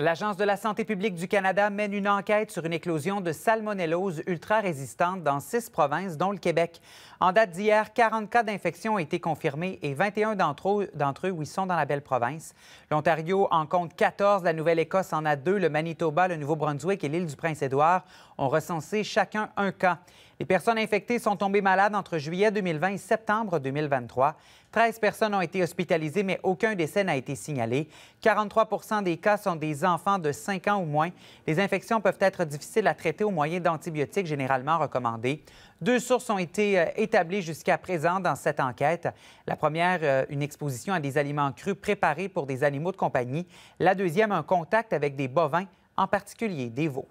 L'Agence de la santé publique du Canada mène une enquête sur une éclosion de salmonellose ultra-résistante dans six provinces, dont le Québec. En date d'hier, 40 cas d'infection ont été confirmés et 21 d'entre eux, eux sont dans la belle province. L'Ontario en compte 14, la Nouvelle-Écosse en a deux, le Manitoba, le Nouveau-Brunswick et l'île du Prince-Édouard ont recensé chacun un cas. Les personnes infectées sont tombées malades entre juillet 2020 et septembre 2023. 13 personnes ont été hospitalisées, mais aucun décès n'a été signalé. 43 des cas sont des enfants de 5 ans ou moins. Les infections peuvent être difficiles à traiter au moyen d'antibiotiques généralement recommandés. Deux sources ont été euh, établies jusqu'à présent dans cette enquête. La première, euh, une exposition à des aliments crus préparés pour des animaux de compagnie. La deuxième, un contact avec des bovins, en particulier des veaux.